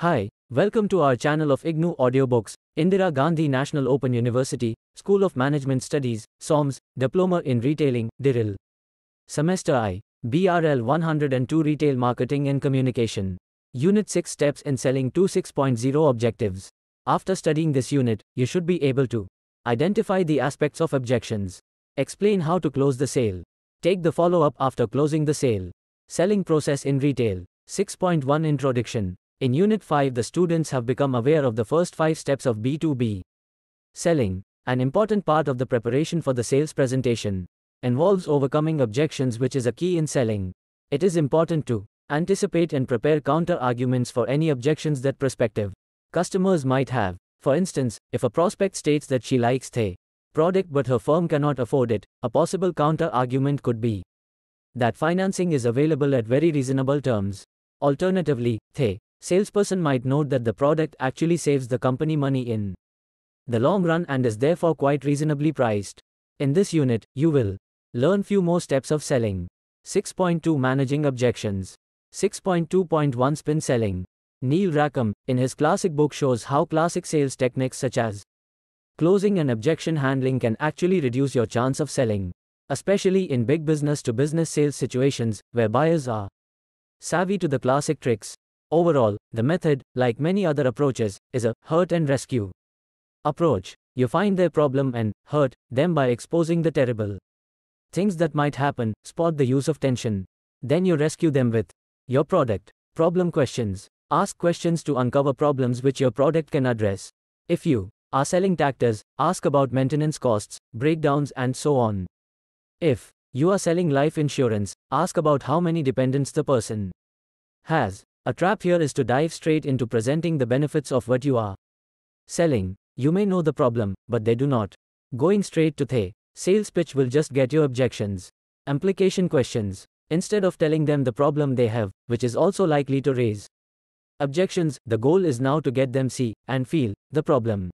Hi, welcome to our channel of IGNU Audiobooks, Indira Gandhi National Open University, School of Management Studies, SOMS, Diploma in Retailing, DIRIL. Semester I, BRL 102 Retail Marketing and Communication. Unit 6 Steps in Selling 2 6.0 Objectives. After studying this unit, you should be able to identify the aspects of objections, explain how to close the sale, take the follow up after closing the sale, selling process in retail. 6.1 Introduction in Unit 5, the students have become aware of the first five steps of B2B. Selling, an important part of the preparation for the sales presentation, involves overcoming objections, which is a key in selling. It is important to anticipate and prepare counter arguments for any objections that prospective customers might have. For instance, if a prospect states that she likes the product but her firm cannot afford it, a possible counter argument could be that financing is available at very reasonable terms. Alternatively, the salesperson might note that the product actually saves the company money in the long run and is therefore quite reasonably priced. In this unit, you will learn few more steps of selling. 6.2 Managing Objections 6.2.1 Spin Selling Neil Rackham, in his classic book shows how classic sales techniques such as closing and objection handling can actually reduce your chance of selling, especially in big business to business sales situations where buyers are savvy to the classic tricks. Overall, the method, like many other approaches, is a hurt and rescue approach. You find their problem and hurt them by exposing the terrible things that might happen, spot the use of tension. Then you rescue them with your product. Problem questions. Ask questions to uncover problems which your product can address. If you are selling tactors, ask about maintenance costs, breakdowns, and so on. If you are selling life insurance, ask about how many dependents the person has. A trap here is to dive straight into presenting the benefits of what you are selling. You may know the problem, but they do not. Going straight to the sales pitch will just get your objections, implication questions, instead of telling them the problem they have, which is also likely to raise objections. The goal is now to get them see and feel the problem.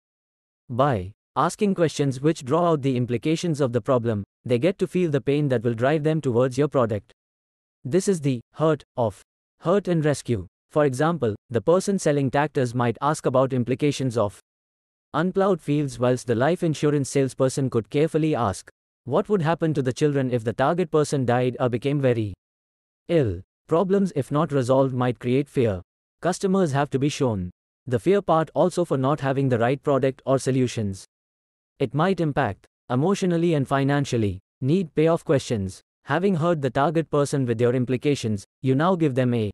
By asking questions which draw out the implications of the problem, they get to feel the pain that will drive them towards your product. This is the hurt of Hurt and rescue. For example, the person selling tractors might ask about implications of unplowed fields whilst the life insurance salesperson could carefully ask, what would happen to the children if the target person died or became very ill? Problems if not resolved might create fear. Customers have to be shown the fear part also for not having the right product or solutions. It might impact emotionally and financially. Need payoff questions. Having heard the target person with your implications, you now give them a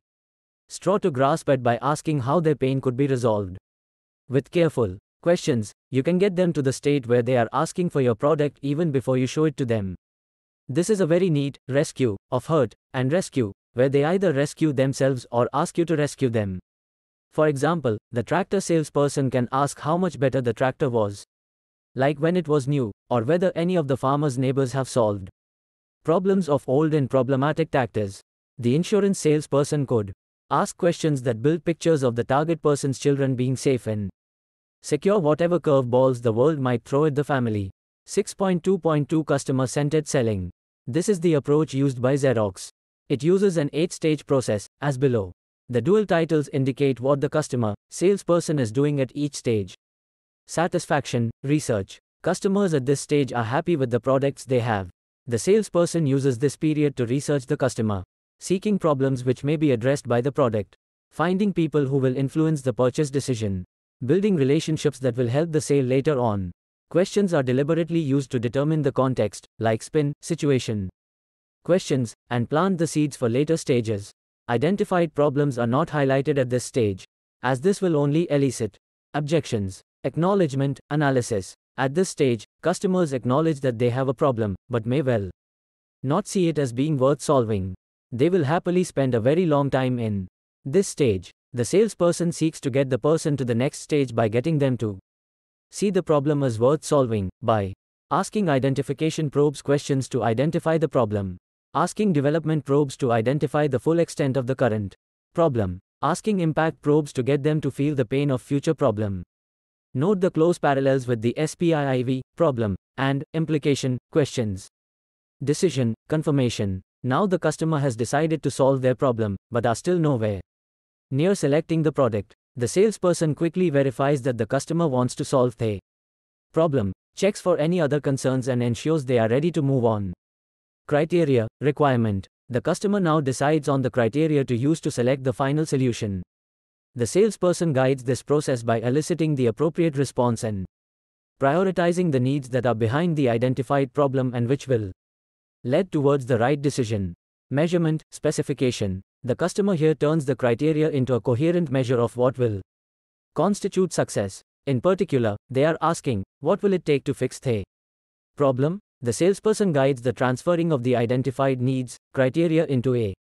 straw to grasp at by asking how their pain could be resolved. With careful questions, you can get them to the state where they are asking for your product even before you show it to them. This is a very neat rescue of hurt and rescue, where they either rescue themselves or ask you to rescue them. For example, the tractor salesperson can ask how much better the tractor was. Like when it was new, or whether any of the farmer's neighbors have solved Problems of old and problematic tactics. The insurance salesperson could ask questions that build pictures of the target person's children being safe and secure whatever curveballs the world might throw at the family. 6.2.2 Customer Centered Selling. This is the approach used by Xerox. It uses an 8 stage process, as below. The dual titles indicate what the customer, salesperson is doing at each stage. Satisfaction, research. Customers at this stage are happy with the products they have. The salesperson uses this period to research the customer, seeking problems which may be addressed by the product, finding people who will influence the purchase decision, building relationships that will help the sale later on. Questions are deliberately used to determine the context, like spin, situation, questions, and plant the seeds for later stages. Identified problems are not highlighted at this stage, as this will only elicit objections, acknowledgement, analysis. At this stage, Customers acknowledge that they have a problem, but may well not see it as being worth solving. They will happily spend a very long time in this stage. The salesperson seeks to get the person to the next stage by getting them to see the problem as worth solving by asking identification probes questions to identify the problem, asking development probes to identify the full extent of the current problem, asking impact probes to get them to feel the pain of future problem. Note the close parallels with the SPIIV, problem, and implication, questions. Decision, confirmation. Now the customer has decided to solve their problem, but are still nowhere. Near selecting the product, the salesperson quickly verifies that the customer wants to solve the problem, checks for any other concerns and ensures they are ready to move on. Criteria, requirement. The customer now decides on the criteria to use to select the final solution. The salesperson guides this process by eliciting the appropriate response and prioritizing the needs that are behind the identified problem and which will lead towards the right decision. Measurement, specification. The customer here turns the criteria into a coherent measure of what will constitute success. In particular, they are asking, what will it take to fix the problem? The salesperson guides the transferring of the identified needs, criteria into a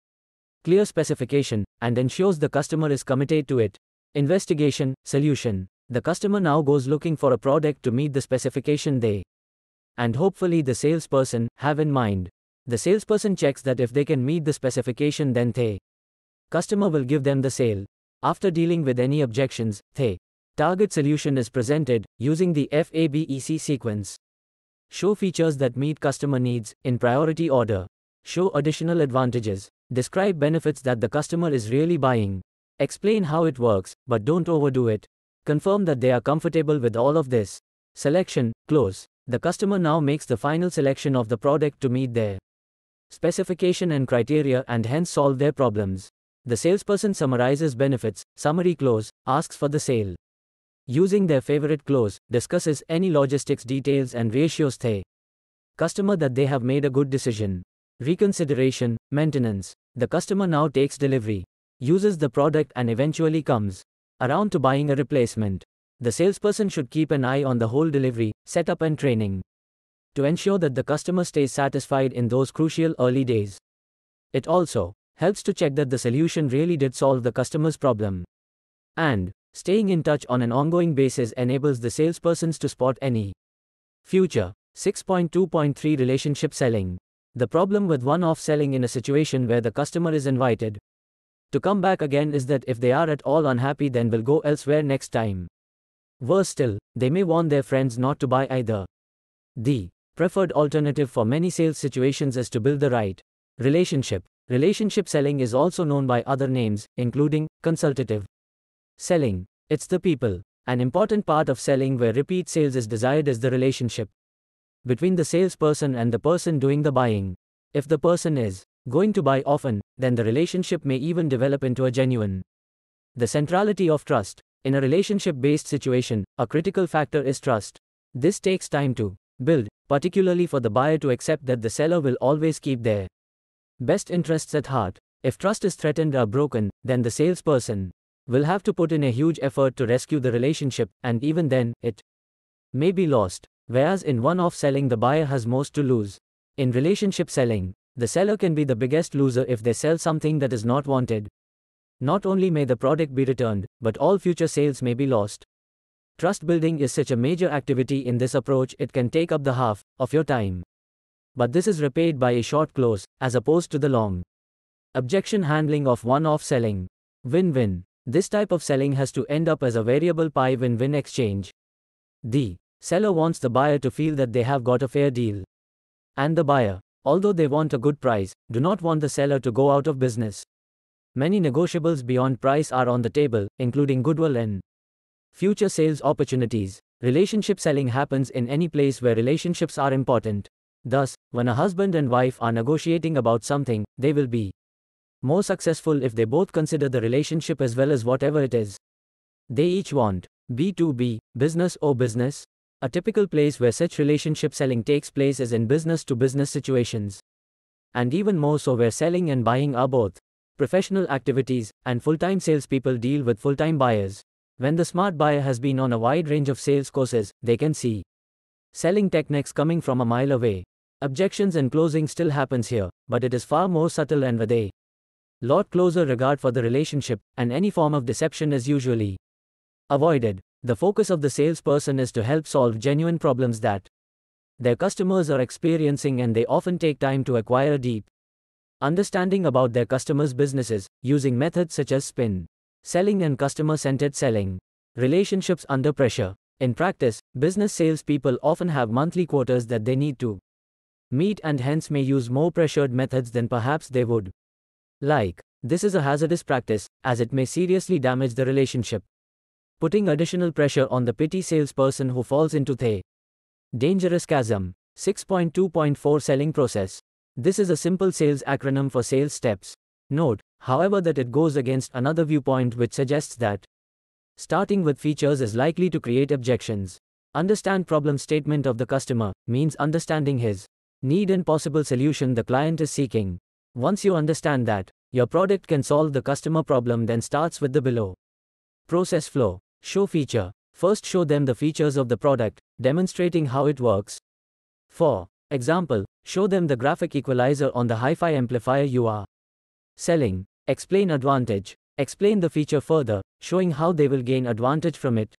clear specification, and ensures the customer is committed to it. Investigation, solution. The customer now goes looking for a product to meet the specification they and hopefully the salesperson have in mind. The salesperson checks that if they can meet the specification then they customer will give them the sale. After dealing with any objections, they target solution is presented using the FABEC sequence. Show features that meet customer needs in priority order. Show additional advantages. Describe benefits that the customer is really buying. Explain how it works, but don't overdo it. Confirm that they are comfortable with all of this. Selection, close. The customer now makes the final selection of the product to meet their specification and criteria and hence solve their problems. The salesperson summarizes benefits, summary close, asks for the sale. Using their favorite close, discusses any logistics details and ratios they customer that they have made a good decision reconsideration, maintenance. The customer now takes delivery, uses the product and eventually comes around to buying a replacement. The salesperson should keep an eye on the whole delivery, setup and training to ensure that the customer stays satisfied in those crucial early days. It also helps to check that the solution really did solve the customer's problem. And staying in touch on an ongoing basis enables the salespersons to spot any future 6.2.3 relationship selling the problem with one off selling in a situation where the customer is invited to come back again is that if they are at all unhappy, then will go elsewhere next time. Worse still, they may warn their friends not to buy either. The preferred alternative for many sales situations is to build the right relationship. Relationship selling is also known by other names, including consultative selling. It's the people. An important part of selling where repeat sales is desired is the relationship between the salesperson and the person doing the buying. If the person is going to buy often, then the relationship may even develop into a genuine. The centrality of trust. In a relationship based situation, a critical factor is trust. This takes time to build, particularly for the buyer to accept that the seller will always keep their best interests at heart. If trust is threatened or broken, then the salesperson will have to put in a huge effort to rescue the relationship, and even then, it may be lost. Whereas in one off selling, the buyer has most to lose. In relationship selling, the seller can be the biggest loser if they sell something that is not wanted. Not only may the product be returned, but all future sales may be lost. Trust building is such a major activity in this approach, it can take up the half of your time. But this is repaid by a short close, as opposed to the long. Objection handling of one off selling. Win win. This type of selling has to end up as a variable pie win win exchange. The Seller wants the buyer to feel that they have got a fair deal. And the buyer, although they want a good price, do not want the seller to go out of business. Many negotiables beyond price are on the table, including goodwill and future sales opportunities. Relationship selling happens in any place where relationships are important. Thus, when a husband and wife are negotiating about something, they will be more successful if they both consider the relationship as well as whatever it is. They each want B2B, business or business, a typical place where such relationship selling takes place is in business to business situations. And even more so where selling and buying are both professional activities, and full time salespeople deal with full time buyers. When the smart buyer has been on a wide range of sales courses, they can see selling techniques coming from a mile away. Objections and closing still happens here, but it is far more subtle and with a lot closer regard for the relationship, and any form of deception is usually avoided. The focus of the salesperson is to help solve genuine problems that their customers are experiencing and they often take time to acquire a deep understanding about their customers' businesses using methods such as spin selling and customer centered selling. Relationships under pressure. In practice, business salespeople often have monthly quotas that they need to meet and hence may use more pressured methods than perhaps they would like. This is a hazardous practice, as it may seriously damage the relationship putting additional pressure on the pity salesperson who falls into the dangerous chasm. 6.2.4 Selling Process This is a simple sales acronym for sales steps. Note, however, that it goes against another viewpoint which suggests that starting with features is likely to create objections. Understand problem statement of the customer means understanding his need and possible solution the client is seeking. Once you understand that, your product can solve the customer problem then starts with the below process flow. Show feature. First show them the features of the product, demonstrating how it works. For example, show them the graphic equalizer on the hi-fi amplifier you are selling. Explain advantage. Explain the feature further, showing how they will gain advantage from it.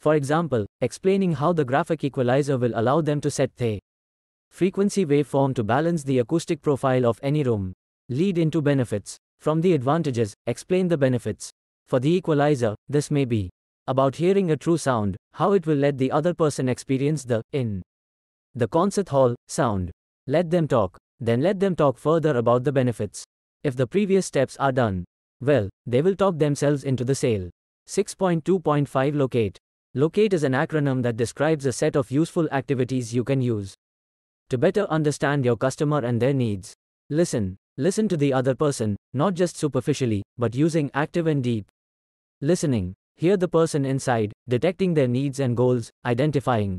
For example, explaining how the graphic equalizer will allow them to set the frequency waveform to balance the acoustic profile of any room. Lead into benefits. From the advantages, explain the benefits. For the equalizer, this may be about hearing a true sound, how it will let the other person experience the in the concert hall sound. Let them talk, then let them talk further about the benefits. If the previous steps are done, well, they will talk themselves into the sale. 6.2.5 Locate. Locate is an acronym that describes a set of useful activities you can use to better understand your customer and their needs. Listen. Listen to the other person, not just superficially, but using active and deep listening. Here the person inside, detecting their needs and goals, identifying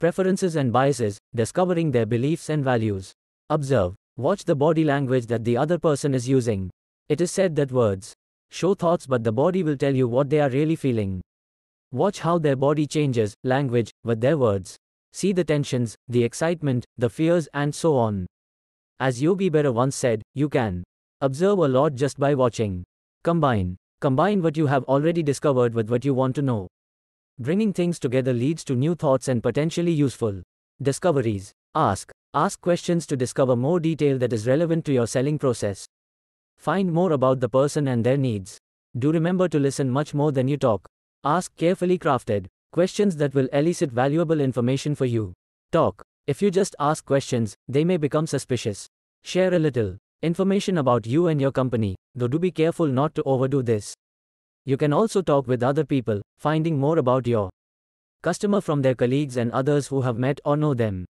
preferences and biases, discovering their beliefs and values. Observe, watch the body language that the other person is using. It is said that words show thoughts but the body will tell you what they are really feeling. Watch how their body changes language with their words. See the tensions, the excitement, the fears and so on. As Yogi Berra once said, you can observe a lot just by watching. Combine Combine what you have already discovered with what you want to know. Bringing things together leads to new thoughts and potentially useful discoveries. Ask. Ask questions to discover more detail that is relevant to your selling process. Find more about the person and their needs. Do remember to listen much more than you talk. Ask carefully crafted questions that will elicit valuable information for you. Talk. If you just ask questions, they may become suspicious. Share a little information about you and your company though do be careful not to overdo this. You can also talk with other people, finding more about your customer from their colleagues and others who have met or know them.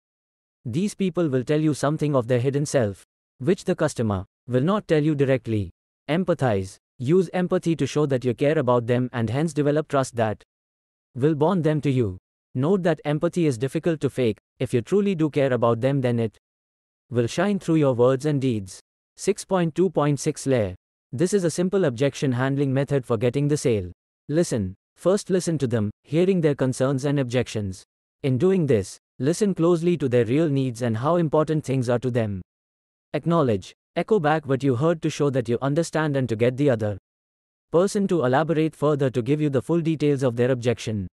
These people will tell you something of their hidden self, which the customer will not tell you directly. Empathize. Use empathy to show that you care about them and hence develop trust that will bond them to you. Note that empathy is difficult to fake, if you truly do care about them, then it will shine through your words and deeds. 6.2.6 Layer this is a simple objection handling method for getting the sale. Listen. First listen to them, hearing their concerns and objections. In doing this, listen closely to their real needs and how important things are to them. Acknowledge. Echo back what you heard to show that you understand and to get the other person to elaborate further to give you the full details of their objection.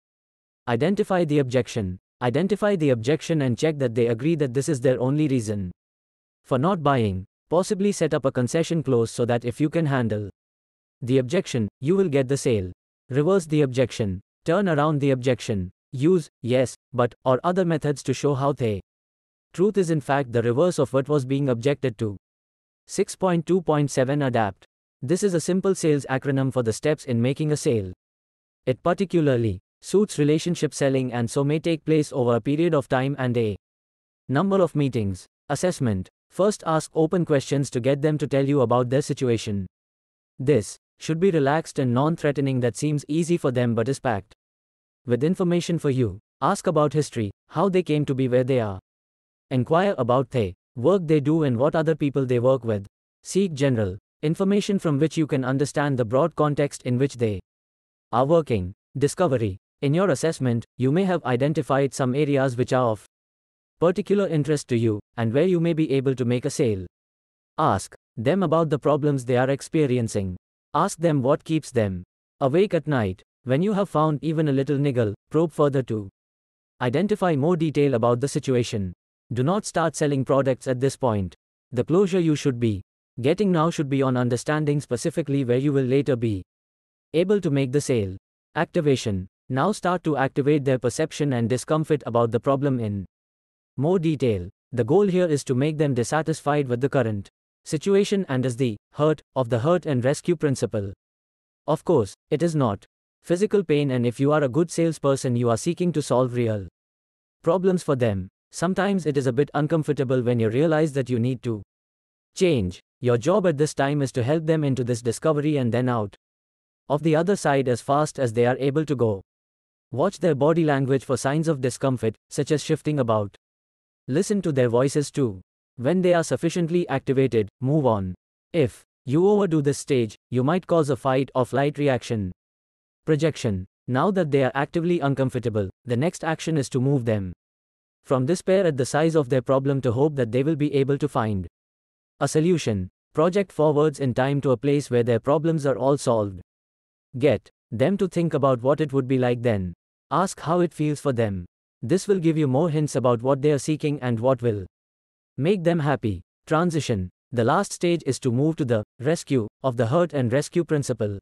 Identify the objection. Identify the objection and check that they agree that this is their only reason for not buying. Possibly set up a concession clause so that if you can handle the objection, you will get the sale. Reverse the objection. Turn around the objection. Use, yes, but, or other methods to show how they. Truth is in fact the reverse of what was being objected to. 6.2.7 Adapt. This is a simple sales acronym for the steps in making a sale. It particularly suits relationship selling and so may take place over a period of time and a number of meetings, assessment, First ask open questions to get them to tell you about their situation. This should be relaxed and non-threatening that seems easy for them but is packed. With information for you, ask about history, how they came to be where they are. Inquire about the work they do and what other people they work with. Seek general information from which you can understand the broad context in which they are working. Discovery. In your assessment, you may have identified some areas which are of particular interest to you, and where you may be able to make a sale. Ask them about the problems they are experiencing. Ask them what keeps them awake at night. When you have found even a little niggle, probe further to identify more detail about the situation. Do not start selling products at this point. The closure you should be getting now should be on understanding specifically where you will later be able to make the sale. Activation. Now start to activate their perception and discomfort about the problem in more detail. The goal here is to make them dissatisfied with the current situation and is the hurt of the hurt and rescue principle. Of course, it is not physical pain, and if you are a good salesperson, you are seeking to solve real problems for them. Sometimes it is a bit uncomfortable when you realize that you need to change. Your job at this time is to help them into this discovery and then out of the other side as fast as they are able to go. Watch their body language for signs of discomfort, such as shifting about Listen to their voices too. When they are sufficiently activated, move on. If you overdo this stage, you might cause a fight or flight reaction. Projection. Now that they are actively uncomfortable, the next action is to move them from despair at the size of their problem to hope that they will be able to find a solution. Project forwards in time to a place where their problems are all solved. Get them to think about what it would be like then. Ask how it feels for them. This will give you more hints about what they are seeking and what will make them happy. Transition. The last stage is to move to the rescue of the hurt and rescue principle,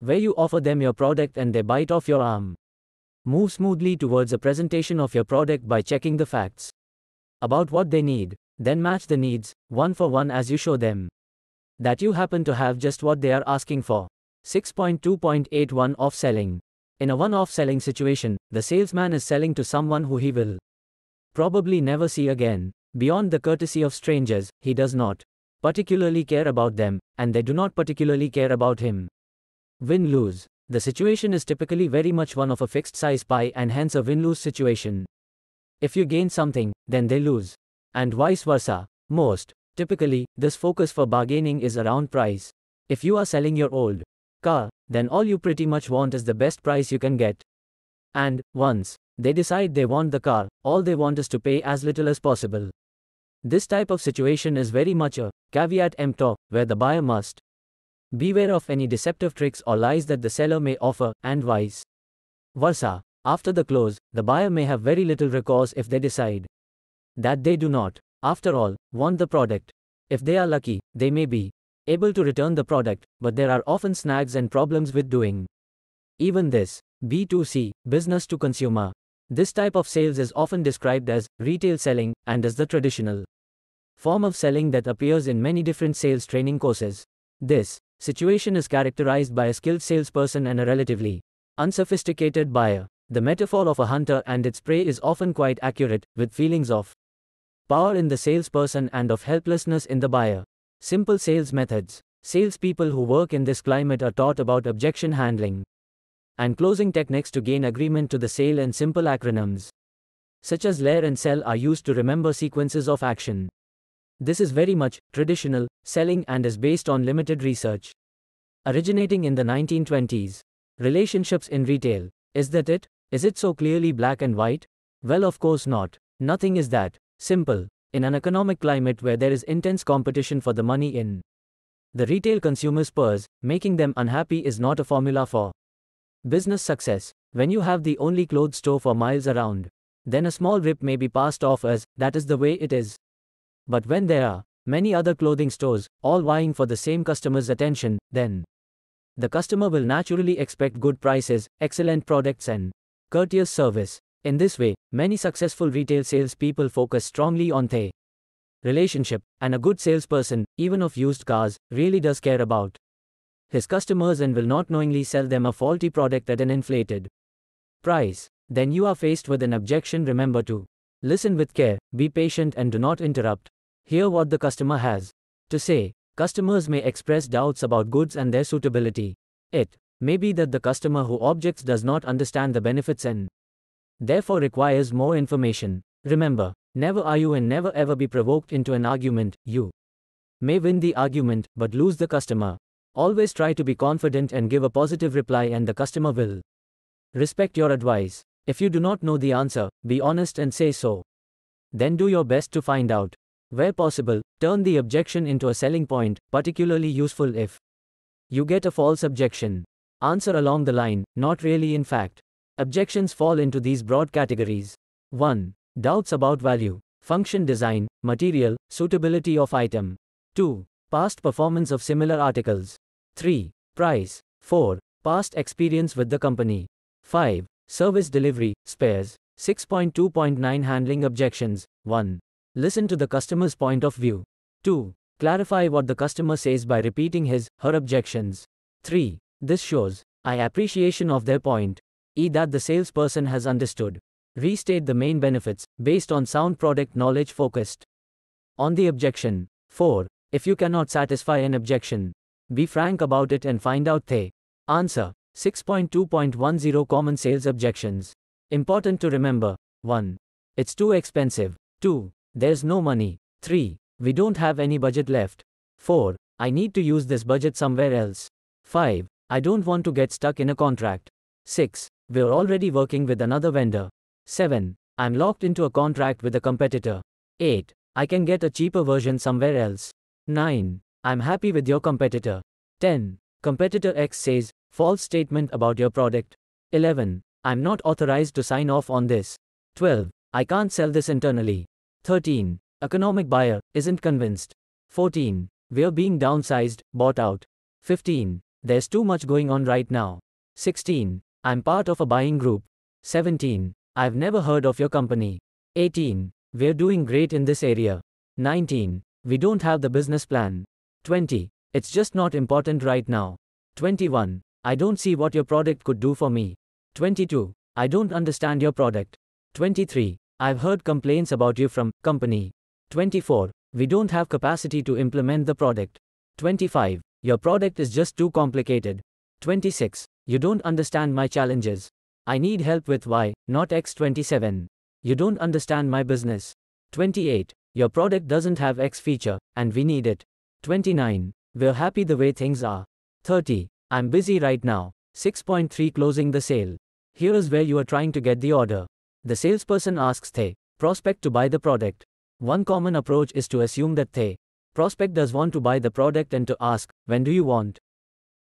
where you offer them your product and they bite off your arm. Move smoothly towards a presentation of your product by checking the facts about what they need, then match the needs, one for one as you show them that you happen to have just what they are asking for. 6.2.81 Off Selling in a one off selling situation, the salesman is selling to someone who he will probably never see again. Beyond the courtesy of strangers, he does not particularly care about them, and they do not particularly care about him. Win lose. The situation is typically very much one of a fixed size pie and hence a win lose situation. If you gain something, then they lose. And vice versa. Most typically, this focus for bargaining is around price. If you are selling your old car, then all you pretty much want is the best price you can get. And, once they decide they want the car, all they want is to pay as little as possible. This type of situation is very much a caveat emptor, where the buyer must beware of any deceptive tricks or lies that the seller may offer, and vice versa. After the close, the buyer may have very little recourse if they decide that they do not, after all, want the product. If they are lucky, they may be able to return the product, but there are often snags and problems with doing even this. B2C, business to consumer. This type of sales is often described as retail selling and is the traditional form of selling that appears in many different sales training courses. This situation is characterized by a skilled salesperson and a relatively unsophisticated buyer. The metaphor of a hunter and its prey is often quite accurate, with feelings of power in the salesperson and of helplessness in the buyer. Simple sales methods. Salespeople who work in this climate are taught about objection handling and closing techniques to gain agreement to the sale, and simple acronyms such as layer and sell are used to remember sequences of action. This is very much traditional selling and is based on limited research. Originating in the 1920s, relationships in retail. Is that it? Is it so clearly black and white? Well, of course not. Nothing is that simple. In an economic climate where there is intense competition for the money in the retail consumer's purse, making them unhappy is not a formula for business success. When you have the only clothes store for miles around, then a small rip may be passed off as, that is the way it is. But when there are many other clothing stores, all vying for the same customer's attention, then the customer will naturally expect good prices, excellent products, and courteous service. In this way, many successful retail salespeople focus strongly on the relationship, and a good salesperson, even of used cars, really does care about his customers and will not knowingly sell them a faulty product at an inflated price. Then you are faced with an objection. Remember to listen with care, be patient, and do not interrupt. Hear what the customer has to say. Customers may express doubts about goods and their suitability. It may be that the customer who objects does not understand the benefits and therefore requires more information. Remember, never are you and never ever be provoked into an argument, you may win the argument but lose the customer. Always try to be confident and give a positive reply, and the customer will respect your advice. If you do not know the answer, be honest and say so. Then do your best to find out. Where possible, turn the objection into a selling point, particularly useful if you get a false objection. Answer along the line, not really in fact. Objections fall into these broad categories. 1. Doubts about value, function design, material, suitability of item. 2. Past performance of similar articles. 3. Price. 4. Past experience with the company. 5. Service delivery, spares. 6.2.9 Handling objections. 1. Listen to the customer's point of view. 2. Clarify what the customer says by repeating his, her objections. 3. This shows I appreciation of their point e. that the salesperson has understood. Restate the main benefits, based on sound product knowledge focused on the objection. 4. If you cannot satisfy an objection, be frank about it and find out the answer. 6.2.10 Common Sales Objections. Important to remember 1. It's too expensive. 2. There's no money. 3. We don't have any budget left. 4. I need to use this budget somewhere else. 5. I don't want to get stuck in a contract. 6. We're already working with another vendor. 7. I'm locked into a contract with a competitor. 8. I can get a cheaper version somewhere else. 9. I'm happy with your competitor. 10. Competitor X says, false statement about your product. 11. I'm not authorized to sign off on this. 12. I can't sell this internally. 13. Economic buyer isn't convinced. 14. We're being downsized, bought out. 15. There's too much going on right now. 16. I'm part of a buying group. 17. I've never heard of your company. 18. We're doing great in this area. 19. We don't have the business plan. 20. It's just not important right now. 21. I don't see what your product could do for me. 22. I don't understand your product. 23. I've heard complaints about you from company. 24. We don't have capacity to implement the product. 25. Your product is just too complicated. 26. You don't understand my challenges. I need help with Y, not X27. You don't understand my business. 28. Your product doesn't have X feature, and we need it. 29. We're happy the way things are. 30. I'm busy right now. 6.3 Closing the sale. Here is where you are trying to get the order. The salesperson asks the prospect to buy the product. One common approach is to assume that the prospect does want to buy the product and to ask, when do you want?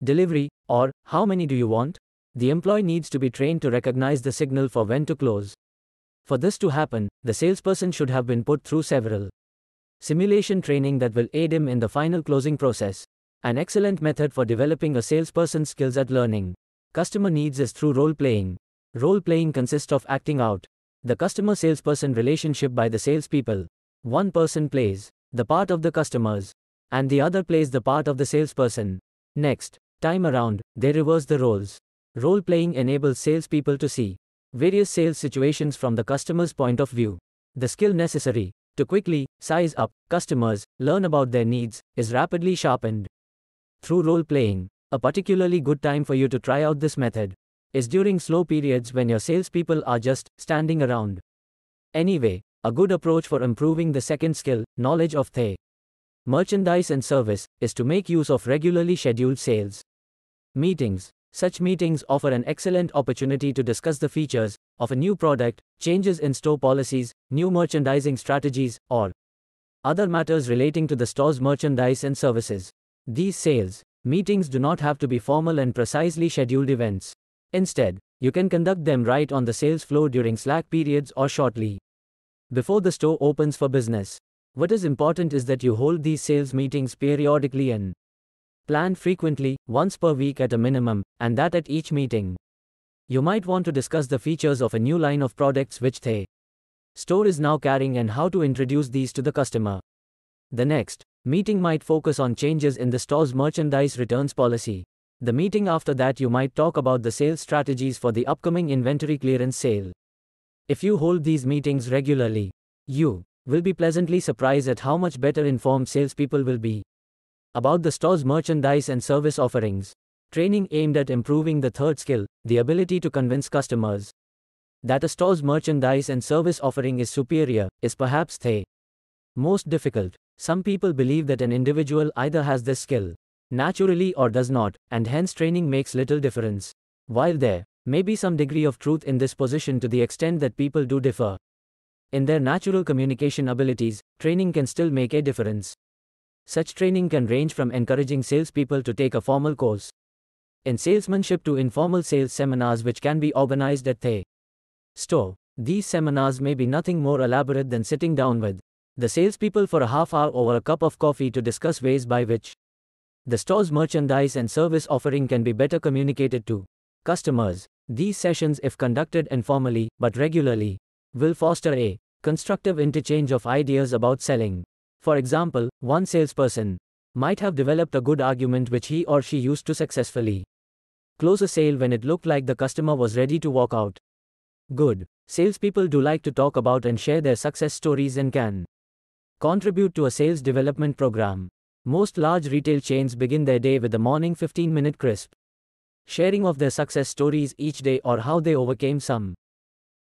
delivery, or how many do you want? The employee needs to be trained to recognize the signal for when to close. For this to happen, the salesperson should have been put through several simulation training that will aid him in the final closing process. An excellent method for developing a salesperson's skills at learning customer needs is through role playing. Role playing consists of acting out the customer salesperson relationship by the salespeople. One person plays the part of the customers, and the other plays the part of the salesperson. Next, Time around, they reverse the roles. Role playing enables salespeople to see various sales situations from the customer's point of view. The skill necessary to quickly size up customers, learn about their needs, is rapidly sharpened. Through role playing, a particularly good time for you to try out this method is during slow periods when your salespeople are just standing around. Anyway, a good approach for improving the second skill, knowledge of the merchandise and service, is to make use of regularly scheduled sales. Meetings. Such meetings offer an excellent opportunity to discuss the features of a new product, changes in store policies, new merchandising strategies, or other matters relating to the store's merchandise and services. These sales meetings do not have to be formal and precisely scheduled events. Instead, you can conduct them right on the sales floor during slack periods or shortly before the store opens for business. What is important is that you hold these sales meetings periodically and Plan frequently, once per week at a minimum, and that at each meeting. You might want to discuss the features of a new line of products which they store is now carrying and how to introduce these to the customer. The next meeting might focus on changes in the store's merchandise returns policy. The meeting after that, you might talk about the sales strategies for the upcoming inventory clearance sale. If you hold these meetings regularly, you will be pleasantly surprised at how much better informed salespeople will be. About the store's merchandise and service offerings. Training aimed at improving the third skill, the ability to convince customers that a store's merchandise and service offering is superior, is perhaps the most difficult. Some people believe that an individual either has this skill naturally or does not, and hence training makes little difference. While there may be some degree of truth in this position to the extent that people do differ in their natural communication abilities, training can still make a difference. Such training can range from encouraging salespeople to take a formal course in salesmanship to informal sales seminars which can be organized at the store. These seminars may be nothing more elaborate than sitting down with the salespeople for a half hour over a cup of coffee to discuss ways by which the store's merchandise and service offering can be better communicated to customers. These sessions, if conducted informally but regularly, will foster a constructive interchange of ideas about selling for example, one salesperson might have developed a good argument which he or she used to successfully close a sale when it looked like the customer was ready to walk out. Good. Salespeople do like to talk about and share their success stories and can contribute to a sales development program. Most large retail chains begin their day with a morning 15 minute crisp sharing of their success stories each day or how they overcame some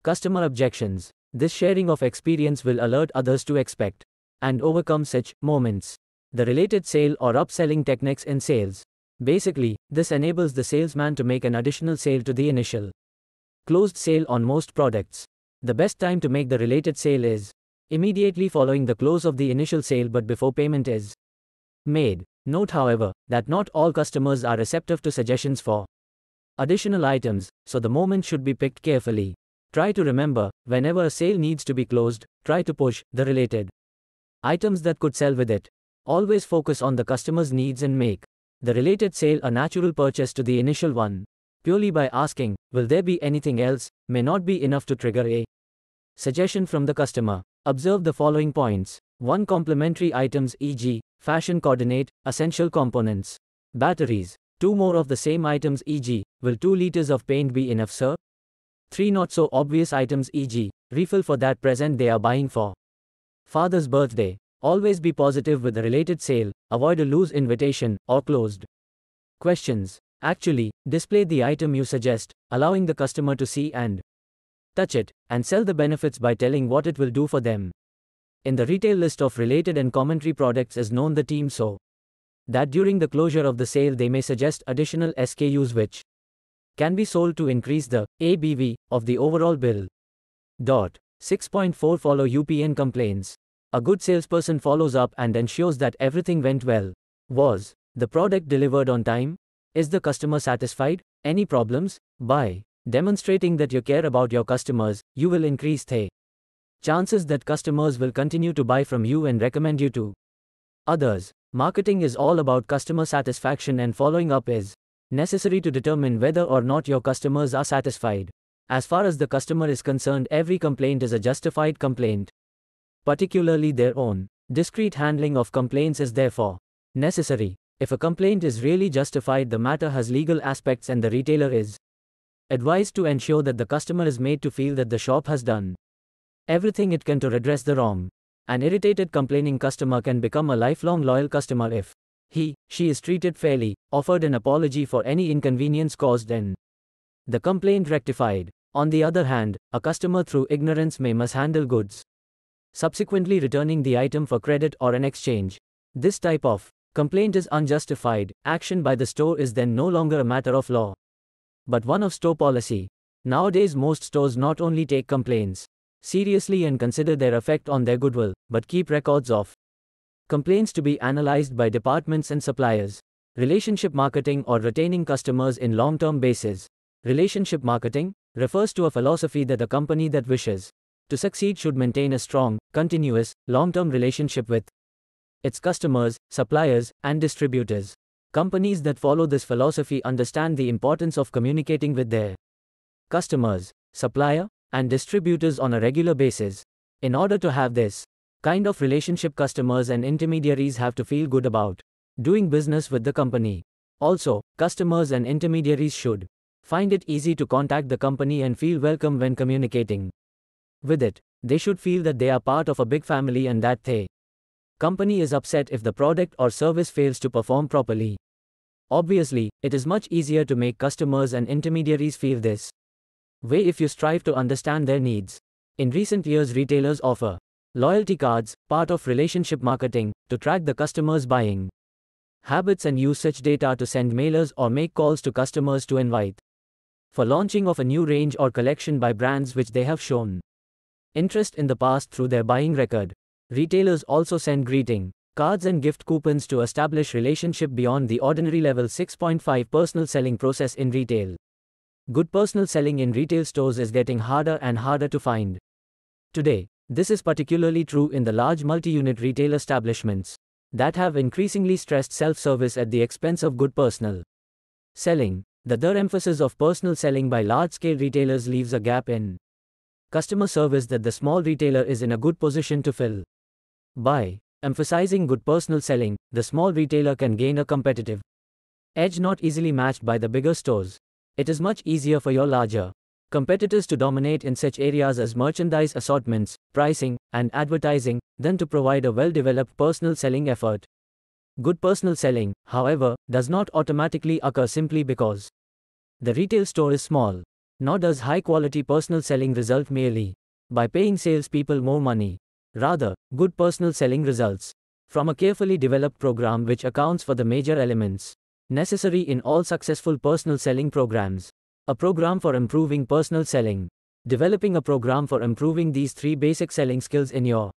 customer objections. This sharing of experience will alert others to expect and overcome such moments. The related sale or upselling techniques in sales. Basically, this enables the salesman to make an additional sale to the initial closed sale on most products. The best time to make the related sale is immediately following the close of the initial sale but before payment is made. Note, however, that not all customers are receptive to suggestions for additional items, so the moment should be picked carefully. Try to remember, whenever a sale needs to be closed, try to push the related items that could sell with it. Always focus on the customer's needs and make the related sale a natural purchase to the initial one. Purely by asking, will there be anything else, may not be enough to trigger a suggestion from the customer. Observe the following points. 1. Complementary items e.g., fashion coordinate, essential components. Batteries. 2. More of the same items e.g., will 2 liters of paint be enough sir? 3. Not so obvious items e.g., refill for that present they are buying for. Father's birthday. Always be positive with the related sale, avoid a loose invitation, or closed. Questions. Actually, display the item you suggest, allowing the customer to see and touch it, and sell the benefits by telling what it will do for them. In the retail list of related and commentary products is known the team so that during the closure of the sale they may suggest additional SKUs which can be sold to increase the ABV of the overall bill. Dot 6.4 follow UPN complaints. A good salesperson follows up and ensures that everything went well. Was the product delivered on time? Is the customer satisfied? Any problems? By demonstrating that you care about your customers, you will increase the chances that customers will continue to buy from you and recommend you to others. Marketing is all about customer satisfaction and following up is necessary to determine whether or not your customers are satisfied. As far as the customer is concerned, every complaint is a justified complaint particularly their own. Discreet handling of complaints is therefore necessary. If a complaint is really justified, the matter has legal aspects and the retailer is advised to ensure that the customer is made to feel that the shop has done everything it can to redress the wrong. An irritated complaining customer can become a lifelong loyal customer if he, she is treated fairly, offered an apology for any inconvenience caused and the complaint rectified. On the other hand, a customer through ignorance may mishandle goods subsequently returning the item for credit or an exchange. This type of complaint is unjustified, action by the store is then no longer a matter of law. But one of store policy. Nowadays, most stores not only take complaints seriously and consider their effect on their goodwill, but keep records of complaints to be analyzed by departments and suppliers. Relationship marketing or retaining customers in long term basis. Relationship marketing refers to a philosophy that a company that wishes to succeed should maintain a strong, continuous, long-term relationship with its customers, suppliers, and distributors. Companies that follow this philosophy understand the importance of communicating with their customers, supplier, and distributors on a regular basis. In order to have this kind of relationship, customers and intermediaries have to feel good about doing business with the company. Also, customers and intermediaries should find it easy to contact the company and feel welcome when communicating. With it, they should feel that they are part of a big family and that they company is upset if the product or service fails to perform properly. Obviously, it is much easier to make customers and intermediaries feel this way if you strive to understand their needs. In recent years, retailers offer loyalty cards, part of relationship marketing, to track the customer's buying habits and use such data to send mailers or make calls to customers to invite for launching of a new range or collection by brands which they have shown interest in the past through their buying record. Retailers also send greeting cards and gift coupons to establish relationship beyond the ordinary level 6.5 personal selling process in retail. Good personal selling in retail stores is getting harder and harder to find. Today, this is particularly true in the large multi-unit retail establishments that have increasingly stressed self-service at the expense of good personal selling. The emphasis of personal selling by large-scale retailers leaves a gap in customer service that the small retailer is in a good position to fill. By emphasizing good personal selling, the small retailer can gain a competitive edge not easily matched by the bigger stores. It is much easier for your larger competitors to dominate in such areas as merchandise assortments, pricing, and advertising than to provide a well developed personal selling effort. Good personal selling, however, does not automatically occur simply because the retail store is small. Nor does high quality personal selling result merely by paying salespeople more money. Rather, good personal selling results from a carefully developed program which accounts for the major elements necessary in all successful personal selling programs. A program for improving personal selling. Developing a program for improving these three basic selling skills in your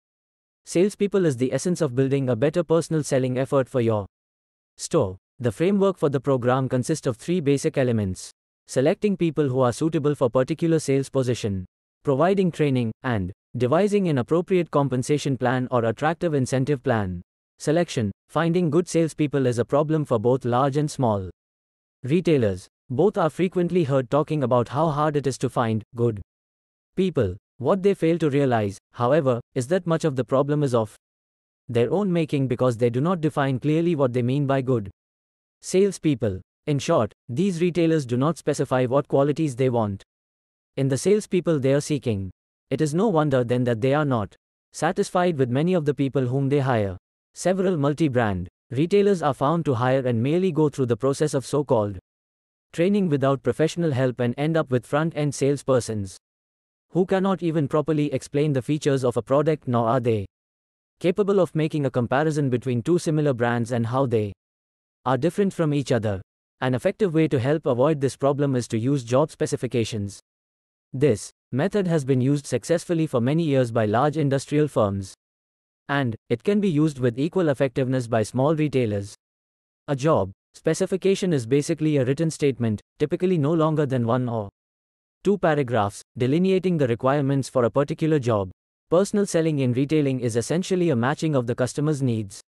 salespeople is the essence of building a better personal selling effort for your store. The framework for the program consists of three basic elements selecting people who are suitable for particular sales position, providing training, and devising an appropriate compensation plan or attractive incentive plan. Selection, finding good salespeople is a problem for both large and small retailers. Both are frequently heard talking about how hard it is to find good people. What they fail to realize, however, is that much of the problem is of their own making because they do not define clearly what they mean by good salespeople. In short, these retailers do not specify what qualities they want. In the salespeople they are seeking. It is no wonder then that they are not satisfied with many of the people whom they hire. Several multi brand retailers are found to hire and merely go through the process of so called training without professional help and end up with front end salespersons who cannot even properly explain the features of a product nor are they capable of making a comparison between two similar brands and how they are different from each other. An effective way to help avoid this problem is to use job specifications. This method has been used successfully for many years by large industrial firms. And it can be used with equal effectiveness by small retailers. A job specification is basically a written statement, typically no longer than one or two paragraphs, delineating the requirements for a particular job. Personal selling in retailing is essentially a matching of the customer's needs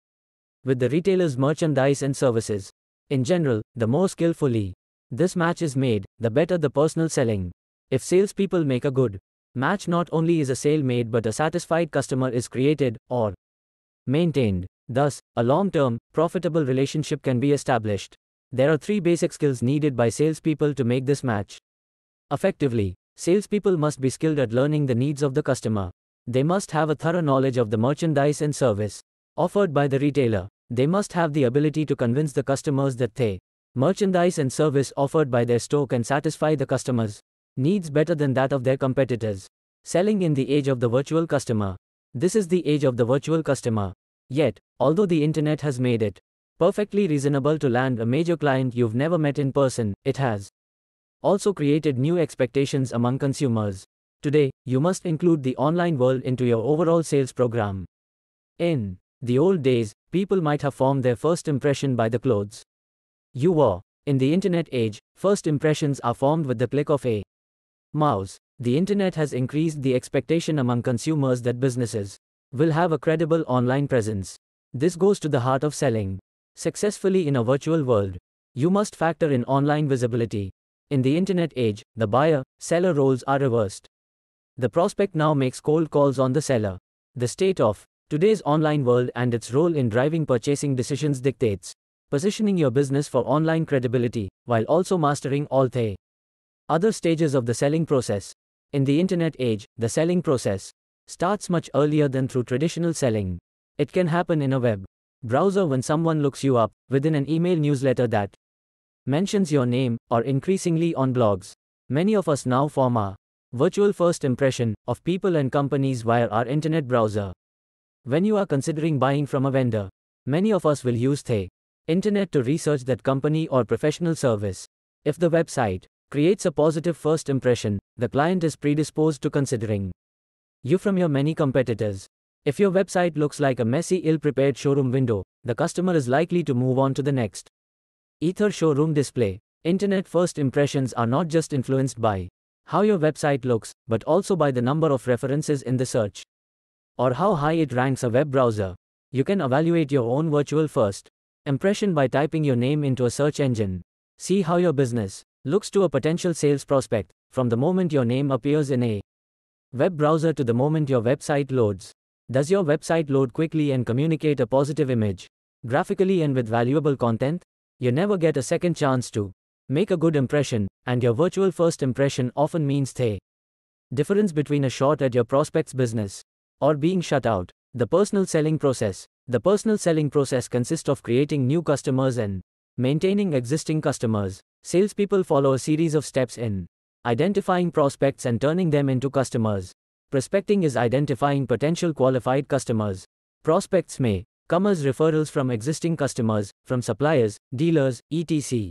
with the retailer's merchandise and services. In general, the more skillfully this match is made, the better the personal selling. If salespeople make a good match, not only is a sale made but a satisfied customer is created or maintained. Thus, a long term, profitable relationship can be established. There are three basic skills needed by salespeople to make this match. Effectively, salespeople must be skilled at learning the needs of the customer. They must have a thorough knowledge of the merchandise and service offered by the retailer. They must have the ability to convince the customers that they merchandise and service offered by their store can satisfy the customers' needs better than that of their competitors. Selling in the age of the virtual customer. This is the age of the virtual customer. Yet, although the internet has made it perfectly reasonable to land a major client you've never met in person, it has also created new expectations among consumers. Today, you must include the online world into your overall sales program. In the old days, people might have formed their first impression by the clothes you wore. In the internet age, first impressions are formed with the click of a mouse. The internet has increased the expectation among consumers that businesses will have a credible online presence. This goes to the heart of selling successfully in a virtual world. You must factor in online visibility. In the internet age, the buyer seller roles are reversed. The prospect now makes cold calls on the seller. The state of Today's online world and its role in driving purchasing decisions dictates positioning your business for online credibility while also mastering all the other stages of the selling process. In the internet age, the selling process starts much earlier than through traditional selling. It can happen in a web browser when someone looks you up, within an email newsletter that mentions your name, or increasingly on blogs. Many of us now form a virtual first impression of people and companies via our internet browser. When you are considering buying from a vendor, many of us will use the internet to research that company or professional service. If the website creates a positive first impression, the client is predisposed to considering you from your many competitors. If your website looks like a messy, ill prepared showroom window, the customer is likely to move on to the next. Ether Showroom Display Internet first impressions are not just influenced by how your website looks, but also by the number of references in the search or how high it ranks a web browser. You can evaluate your own virtual first impression by typing your name into a search engine. See how your business looks to a potential sales prospect from the moment your name appears in a web browser to the moment your website loads. Does your website load quickly and communicate a positive image, graphically and with valuable content? You never get a second chance to make a good impression, and your virtual first impression often means the difference between a shot at your prospect's business or being shut out. The personal selling process. The personal selling process consists of creating new customers and maintaining existing customers. Salespeople follow a series of steps in identifying prospects and turning them into customers. Prospecting is identifying potential qualified customers. Prospects may come as referrals from existing customers, from suppliers, dealers, etc.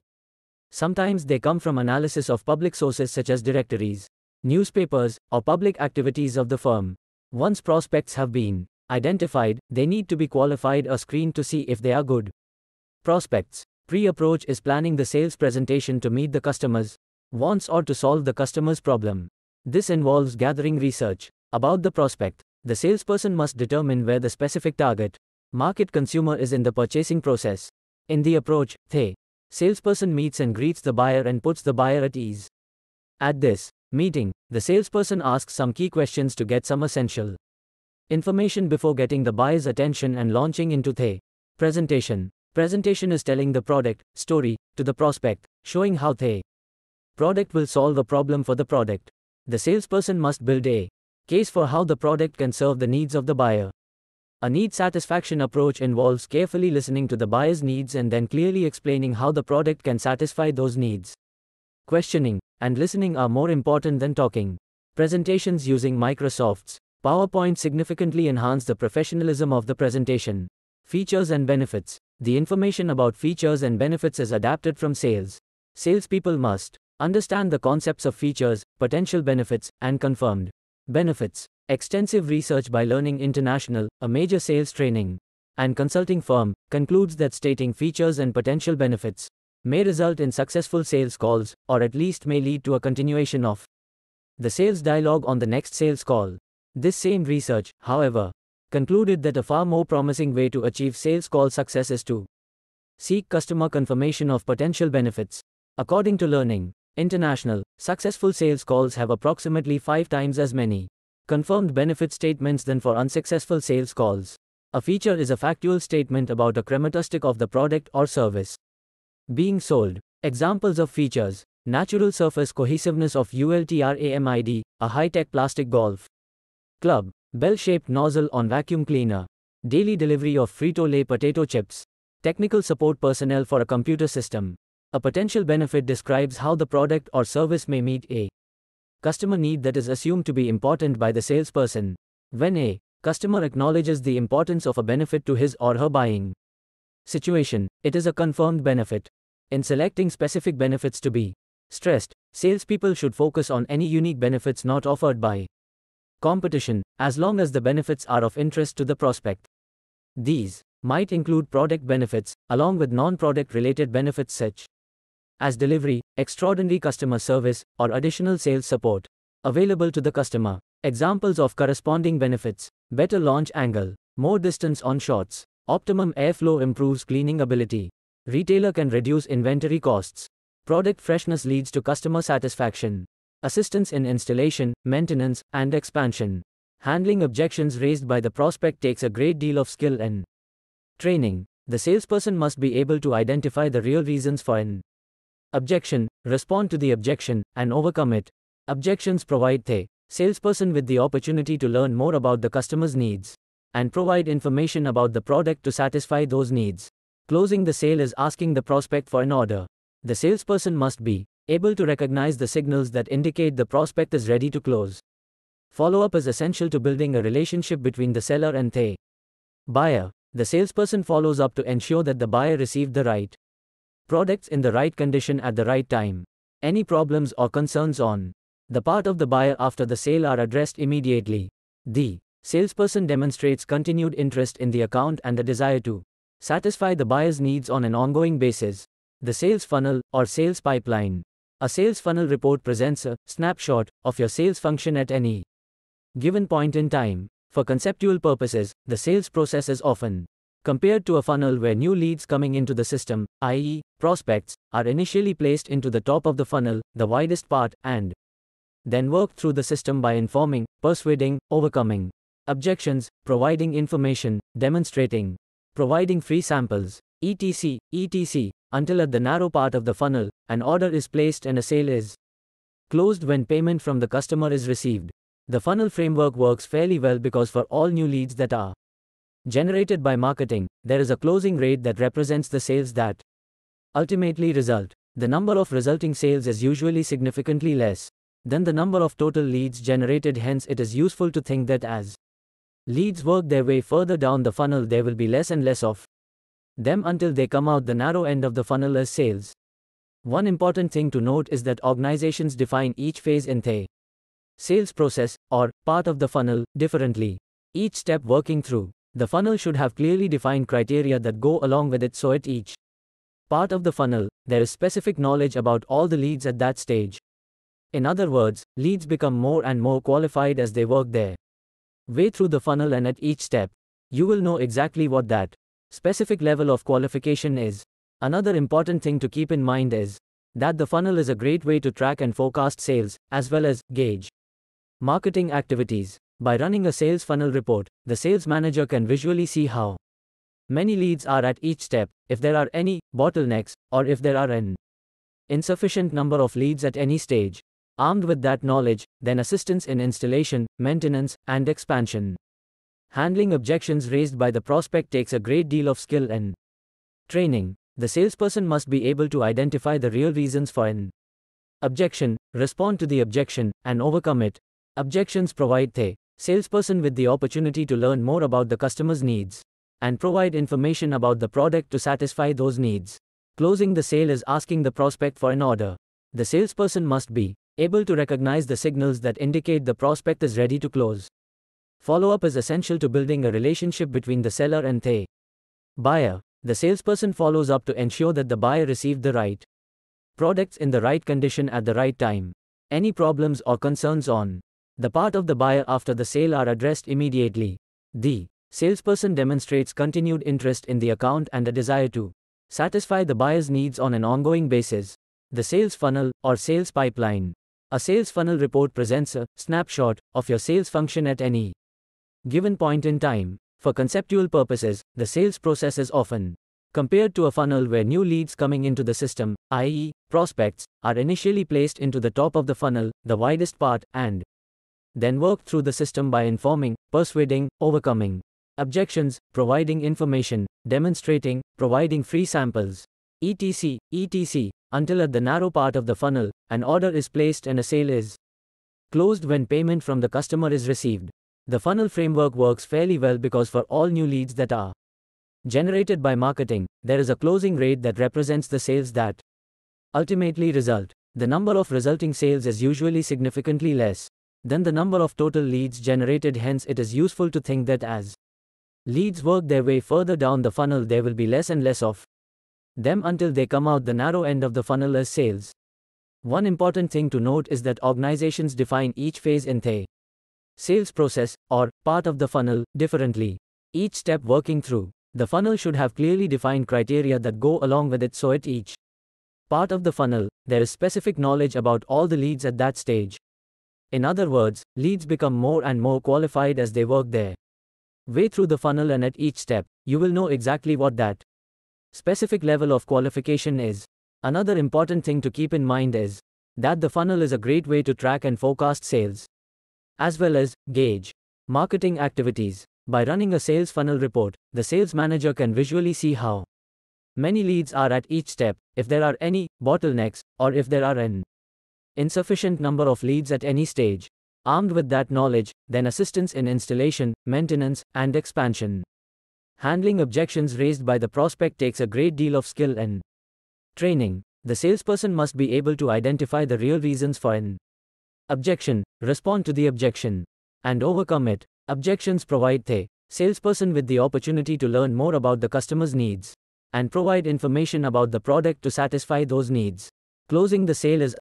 Sometimes they come from analysis of public sources such as directories, newspapers, or public activities of the firm. Once prospects have been identified, they need to be qualified or screened to see if they are good prospects. Pre approach is planning the sales presentation to meet the customer's wants or to solve the customer's problem. This involves gathering research about the prospect. The salesperson must determine where the specific target market consumer is in the purchasing process. In the approach, the salesperson meets and greets the buyer and puts the buyer at ease. At this Meeting The salesperson asks some key questions to get some essential information before getting the buyer's attention and launching into the presentation. Presentation is telling the product story to the prospect, showing how the product will solve a problem for the product. The salesperson must build a case for how the product can serve the needs of the buyer. A need satisfaction approach involves carefully listening to the buyer's needs and then clearly explaining how the product can satisfy those needs questioning, and listening are more important than talking. Presentations using Microsoft's PowerPoint significantly enhance the professionalism of the presentation. Features and benefits. The information about features and benefits is adapted from sales. Salespeople must understand the concepts of features, potential benefits, and confirmed benefits. Extensive research by Learning International, a major sales training and consulting firm, concludes that stating features and potential benefits may result in successful sales calls, or at least may lead to a continuation of the sales dialogue on the next sales call. This same research, however, concluded that a far more promising way to achieve sales call success is to seek customer confirmation of potential benefits. According to Learning International, successful sales calls have approximately five times as many confirmed benefit statements than for unsuccessful sales calls. A feature is a factual statement about a characteristic of the product or service being sold. Examples of features Natural surface cohesiveness of ULTRAMID, a high tech plastic golf club, bell shaped nozzle on vacuum cleaner, daily delivery of Frito Lay potato chips, technical support personnel for a computer system. A potential benefit describes how the product or service may meet a customer need that is assumed to be important by the salesperson. When a customer acknowledges the importance of a benefit to his or her buying situation, it is a confirmed benefit. In selecting specific benefits to be stressed, salespeople should focus on any unique benefits not offered by competition, as long as the benefits are of interest to the prospect. These might include product benefits, along with non product related benefits such as delivery, extraordinary customer service, or additional sales support available to the customer. Examples of corresponding benefits better launch angle, more distance on shots, Optimum airflow improves cleaning ability. Retailer can reduce inventory costs. Product freshness leads to customer satisfaction. Assistance in installation, maintenance, and expansion. Handling objections raised by the prospect takes a great deal of skill and training. The salesperson must be able to identify the real reasons for an objection, respond to the objection, and overcome it. Objections provide the salesperson with the opportunity to learn more about the customer's needs and provide information about the product to satisfy those needs. Closing the sale is asking the prospect for an order. The salesperson must be able to recognize the signals that indicate the prospect is ready to close. Follow up is essential to building a relationship between the seller and the buyer. The salesperson follows up to ensure that the buyer received the right products in the right condition at the right time. Any problems or concerns on the part of the buyer after the sale are addressed immediately. The Salesperson demonstrates continued interest in the account and the desire to satisfy the buyer's needs on an ongoing basis. The sales funnel or sales pipeline. A sales funnel report presents a snapshot of your sales function at any given point in time. For conceptual purposes, the sales process is often compared to a funnel where new leads coming into the system, i.e., prospects, are initially placed into the top of the funnel, the widest part, and then worked through the system by informing, persuading, overcoming, objections, providing information, demonstrating, providing free samples, etc., etc., until at the narrow part of the funnel, an order is placed and a sale is closed when payment from the customer is received. The funnel framework works fairly well because for all new leads that are generated by marketing, there is a closing rate that represents the sales that ultimately result. The number of resulting sales is usually significantly less than the number of total leads generated, hence, it is useful to think that as leads work their way further down the funnel there will be less and less of them until they come out the narrow end of the funnel as sales. One important thing to note is that organizations define each phase in the sales process, or part of the funnel, differently. Each step working through the funnel should have clearly defined criteria that go along with it so at each part of the funnel, there is specific knowledge about all the leads at that stage. In other words, leads become more and more qualified as they work there way through the funnel and at each step, you will know exactly what that specific level of qualification is. Another important thing to keep in mind is that the funnel is a great way to track and forecast sales, as well as gauge marketing activities. By running a sales funnel report, the sales manager can visually see how many leads are at each step, if there are any bottlenecks, or if there are an insufficient number of leads at any stage armed with that knowledge, then assistance in installation, maintenance, and expansion. Handling objections raised by the prospect takes a great deal of skill and training. The salesperson must be able to identify the real reasons for an objection, respond to the objection, and overcome it. Objections provide the salesperson with the opportunity to learn more about the customer's needs and provide information about the product to satisfy those needs. Closing the sale is asking the prospect for an order. The salesperson must be able to recognize the signals that indicate the prospect is ready to close. Follow up is essential to building a relationship between the seller and the buyer. The salesperson follows up to ensure that the buyer received the right products in the right condition at the right time. Any problems or concerns on the part of the buyer after the sale are addressed immediately. The salesperson demonstrates continued interest in the account and a desire to satisfy the buyer's needs on an ongoing basis. The sales funnel or sales pipeline a sales funnel report presents a snapshot of your sales function at any given point in time. For conceptual purposes, the sales process is often compared to a funnel where new leads coming into the system, i.e., prospects, are initially placed into the top of the funnel, the widest part, and then worked through the system by informing, persuading, overcoming objections, providing information, demonstrating, providing free samples, etc, etc, until at the narrow part of the funnel, an order is placed and a sale is closed when payment from the customer is received. The funnel framework works fairly well because for all new leads that are generated by marketing, there is a closing rate that represents the sales that ultimately result. The number of resulting sales is usually significantly less than the number of total leads generated, hence, it is useful to think that as leads work their way further down the funnel, there will be less and less of them until they come out the narrow end of the funnel as sales. One important thing to note is that organizations define each phase in the sales process, or part of the funnel, differently. Each step working through the funnel should have clearly defined criteria that go along with it so at each part of the funnel, there is specific knowledge about all the leads at that stage. In other words, leads become more and more qualified as they work their way through the funnel and at each step, you will know exactly what that Specific level of qualification is. Another important thing to keep in mind is that the funnel is a great way to track and forecast sales, as well as gauge marketing activities. By running a sales funnel report, the sales manager can visually see how many leads are at each step, if there are any bottlenecks, or if there are an insufficient number of leads at any stage. Armed with that knowledge, then assistance in installation, maintenance, and expansion Handling objections raised by the prospect takes a great deal of skill and training. The salesperson must be able to identify the real reasons for an objection, respond to the objection, and overcome it. Objections provide the salesperson with the opportunity to learn more about the customer's needs and provide information about the product to satisfy those needs. Closing the sale is